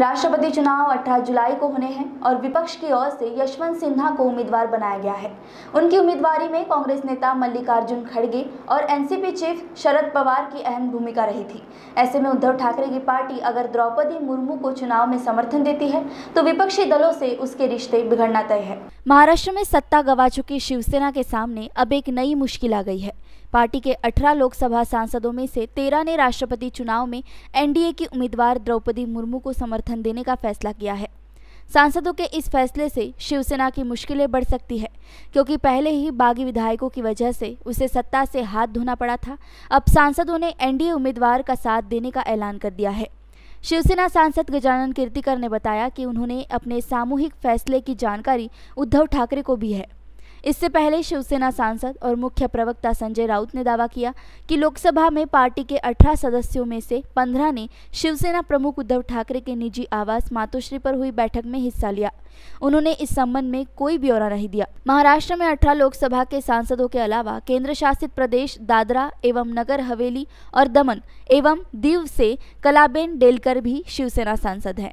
राष्ट्रपति चुनाव 18 जुलाई को होने हैं और विपक्ष की ओर से यशवंत सिन्हा को उम्मीदवार बनाया गया है उनकी उम्मीदवारी में कांग्रेस नेता मल्लिकार्जुन खड़गे और एनसीपी चीफ शरद पवार की अहम भूमिका रही थी ऐसे में उद्धव ठाकरे की पार्टी अगर द्रौपदी मुर्मू को चुनाव में समर्थन देती है तो विपक्षी दलों से उसके रिश्ते बिगड़ना तय है महाराष्ट्र में सत्ता गवा चुकी शिवसेना के सामने अब एक नई मुश्किल आ गई है पार्टी के 18 लोकसभा सांसदों में से 13 ने राष्ट्रपति चुनाव में एनडीए की उम्मीदवार द्रौपदी मुर्मू को समर्थन देने का फैसला किया है सांसदों के इस फैसले से शिवसेना की मुश्किलें बढ़ सकती है क्योंकि पहले ही बागी विधायकों की वजह से उसे सत्ता से हाथ धोना पड़ा था अब सांसदों ने एनडीए उम्मीदवार का साथ देने का ऐलान कर दिया है शिवसेना सांसद गजानन कीर्तिकर ने बताया कि उन्होंने अपने सामूहिक फैसले की जानकारी उद्धव ठाकरे को भी है इससे पहले शिवसेना सांसद और मुख्य प्रवक्ता संजय राउत ने दावा किया कि लोकसभा में पार्टी के 18 सदस्यों में से 15 ने शिवसेना प्रमुख उद्धव ठाकरे के निजी आवास मातोश्री पर हुई बैठक में हिस्सा लिया उन्होंने इस संबंध में कोई ब्यौरा नहीं दिया महाराष्ट्र में अठारह लोकसभा के सांसदों के अलावा केंद्र शासित प्रदेश दादरा एवं नगर हवेली और दमन एवं दीव से कलाबेन डेलकर भी शिवसेना सांसद है